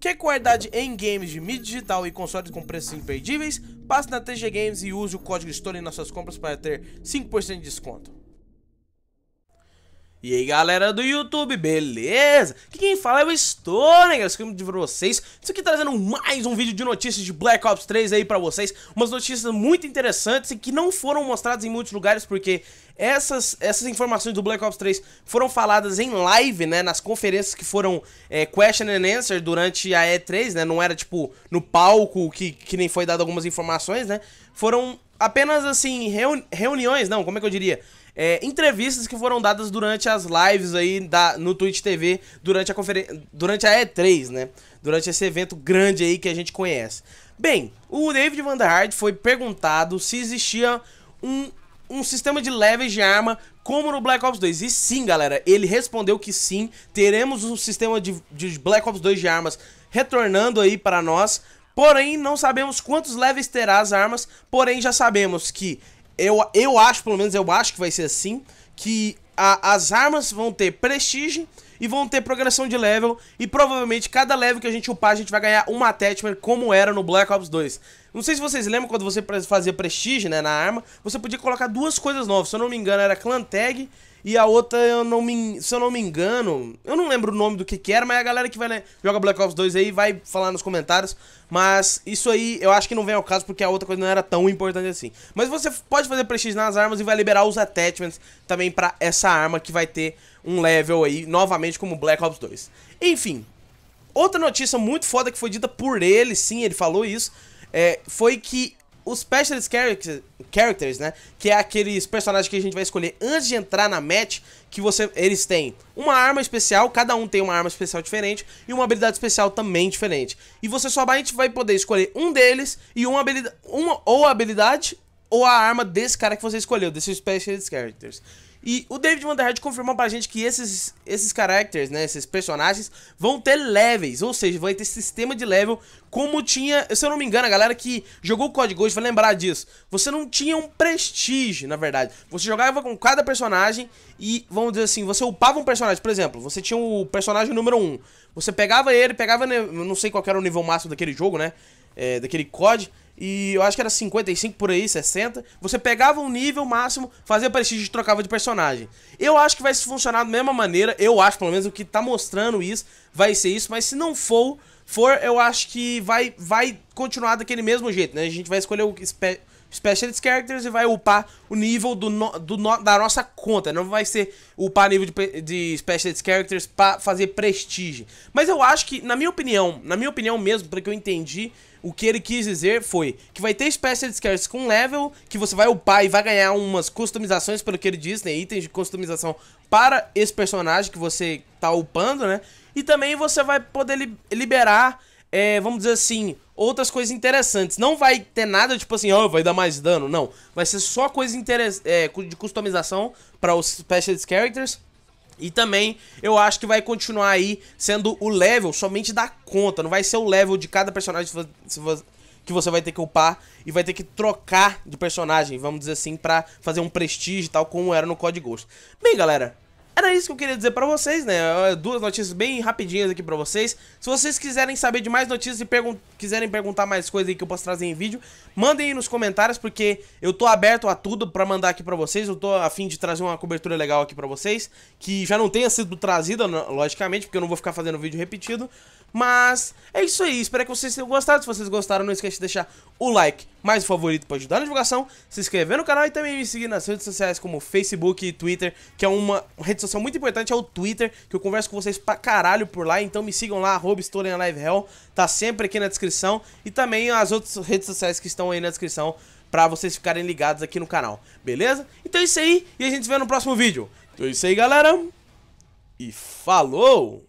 Quer qualidade em games de mídia digital e consoles com preços imperdíveis? Passe na TG Games e use o código STORY nas suas compras para ter 5% de desconto. E aí galera do YouTube, beleza? Aqui quem fala é o Stoner, eu é de vocês Estou aqui tá trazendo mais um vídeo de notícias de Black Ops 3 aí pra vocês Umas notícias muito interessantes e que não foram mostradas em muitos lugares Porque essas, essas informações do Black Ops 3 foram faladas em live, né? Nas conferências que foram é, question and answer durante a E3, né? Não era tipo no palco que, que nem foi dado algumas informações, né? Foram apenas assim, reuni reuniões, não, como é que eu diria? É, entrevistas que foram dadas durante as lives aí da, no Twitch TV durante a, durante a E3, né? Durante esse evento grande aí que a gente conhece. Bem, o David Van der Hart foi perguntado se existia um, um sistema de levels de arma como no Black Ops 2. E sim, galera, ele respondeu que sim, teremos um sistema de, de Black Ops 2 de armas retornando aí para nós, Porém, não sabemos quantos levels terá as armas, porém já sabemos que, eu, eu acho, pelo menos eu acho que vai ser assim, que a, as armas vão ter prestígio e vão ter progressão de level, e provavelmente cada level que a gente upar a gente vai ganhar uma attachment como era no Black Ops 2. Não sei se vocês lembram quando você fazia prestígio né, na arma, você podia colocar duas coisas novas, se eu não me engano era Clan Tag e a outra, eu não me, se eu não me engano, eu não lembro o nome do que que era, mas é a galera que vai né, joga Black Ops 2 aí vai falar nos comentários. Mas isso aí eu acho que não vem ao caso porque a outra coisa não era tão importante assim. Mas você pode fazer prestígio nas armas e vai liberar os attachments também pra essa arma que vai ter um level aí, novamente como Black Ops 2. Enfim, outra notícia muito foda que foi dita por ele, sim, ele falou isso, é, foi que os Specialist characters, né? Que é aqueles personagens que a gente vai escolher antes de entrar na match, que você, eles têm uma arma especial, cada um tem uma arma especial diferente e uma habilidade especial também diferente. E você somente vai poder escolher um deles e uma habilidade, uma ou a habilidade ou a arma desse cara que você escolheu, desses Specialist Characters. E o David Van Der Heide confirmou pra gente que esses, esses characters, né, esses personagens, vão ter levels, ou seja, vai ter sistema de level, como tinha, se eu não me engano, a galera que jogou o código Ghost vai lembrar disso. Você não tinha um prestígio, na verdade. Você jogava com cada personagem e, vamos dizer assim, você upava um personagem. Por exemplo, você tinha o personagem número 1. Você pegava ele, pegava, não sei qual era o nível máximo daquele jogo, né? é, daquele COD, e eu acho que era 55 por aí, 60. Você pegava um nível máximo, fazia prestígio e trocava de personagem. Eu acho que vai funcionar da mesma maneira, eu acho pelo menos o que tá mostrando isso, vai ser isso, mas se não for, for eu acho que vai, vai continuar daquele mesmo jeito, né? A gente vai escolher o, Specialist Characters e vai upar o nível do, no, do no, da nossa conta. Não vai ser upar nível de, de Specialist Characters para fazer prestígio. Mas eu acho que, na minha opinião, na minha opinião mesmo, para que eu entendi, o que ele quis dizer foi que vai ter Specialist Characters com level, que você vai upar e vai ganhar umas customizações, pelo que ele disse, né? Itens de customização para esse personagem que você tá upando, né? E também você vai poder liberar, é, vamos dizer assim outras coisas interessantes. Não vai ter nada tipo assim, ó, oh, ah, vai dar mais dano. Não. Vai ser só coisa é, de customização para os Specialist Characters. E também eu acho que vai continuar aí sendo o level somente da conta. Não vai ser o level de cada personagem que você vai ter que upar e vai ter que trocar de personagem, vamos dizer assim, pra fazer um prestígio e tal, como era no Code Ghost. Bem, galera, era isso que eu queria dizer para vocês, né? Duas notícias bem rapidinhas aqui para vocês. Se vocês quiserem saber de mais notícias e pergun quiserem perguntar mais coisas aí que eu posso trazer em vídeo, mandem aí nos comentários, porque eu tô aberto a tudo para mandar aqui para vocês. Eu tô a fim de trazer uma cobertura legal aqui para vocês, que já não tenha sido trazida, logicamente, porque eu não vou ficar fazendo vídeo repetido. Mas é isso aí, espero que vocês tenham gostado. Se vocês gostaram, não esquece de deixar o like mais o favorito para ajudar na divulgação, se inscrever no canal e também me seguir nas redes sociais como Facebook e Twitter, que é uma rede social muito importante, é o Twitter, que eu converso com vocês pra caralho por lá, então me sigam lá, @stolenlivehell Hell, tá sempre aqui na descrição, e também as outras redes sociais que estão aí na descrição, pra vocês ficarem ligados aqui no canal, beleza? Então é isso aí, e a gente se vê no próximo vídeo. Então é isso aí, galera, e falou!